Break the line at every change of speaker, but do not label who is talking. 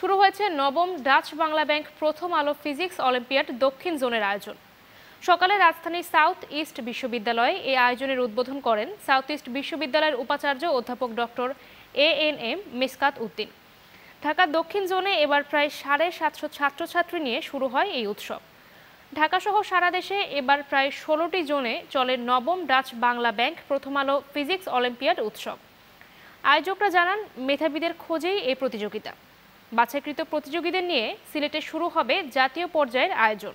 শুরু হয়েছে নবম ডাচ বাংলা ব্যাংক প্রথম আলো ফিজিক্স অলিম্পিয়াড দক্ষিণ জোনের আয়োজন সকালে রাজধানী সাউথ ইস্ট বিশ্ববিদ্যালয়ে এই আয়োজনের উদ্বোধন করেন সাউথ ইস্ট বিশ্ববিদ্যালয়ের উপাচার্য অধ্যাপক doctor A N M Miskat Uddin Dhaka দক্ষিণ জোনে এবার প্রায় সাড়ে সাতশো ছাত্রছাত্রী নিয়ে শুরু হয় এই উৎসব ঢাকাসহ সারা দেশে এবার প্রায় ষোলোটি জোনে চলে নবম ডাচ বাংলা ব্যাংক প্রথম আলো ফিজিক্স অলিম্পিয়াড উৎসব আয়োজকরা জানান মেধাবীদের খোঁজেই এই প্রতিযোগিতা বাছাইকৃত প্রতিযোগীদের নিয়ে সিলেটে শুরু হবে জাতীয় পর্যায়ের আয়োজন